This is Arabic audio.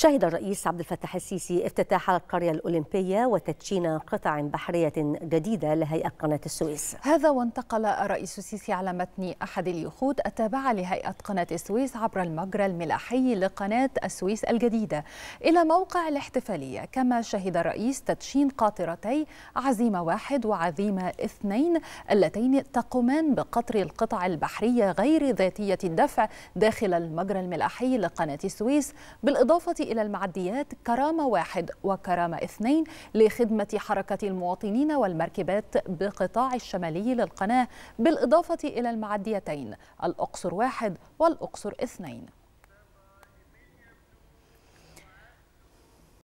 شهد الرئيس عبد الفتاح السيسي افتتاح القرية الأولمبية وتدشين قطع بحرية جديدة لهيئة قناة السويس هذا وانتقل الرئيس السيسي على متن أحد اليخوت التابعة لهيئة قناة السويس عبر المجرى الملاحي لقناة السويس الجديدة إلى موقع الاحتفالية كما شهد الرئيس تدشين قاطرتي عزيمة واحد وعزيمة اثنين اللتين تقومان بقطر القطع البحرية غير ذاتية الدفع داخل المجرى الملاحي لقناة السويس بالإضافة إلى المعديات كرامة واحد وكرامة اثنين لخدمة حركة المواطنين والمركبات بقطاع الشمالي للقناة بالإضافة إلى المعديتين الأقصر واحد والأقصر اثنين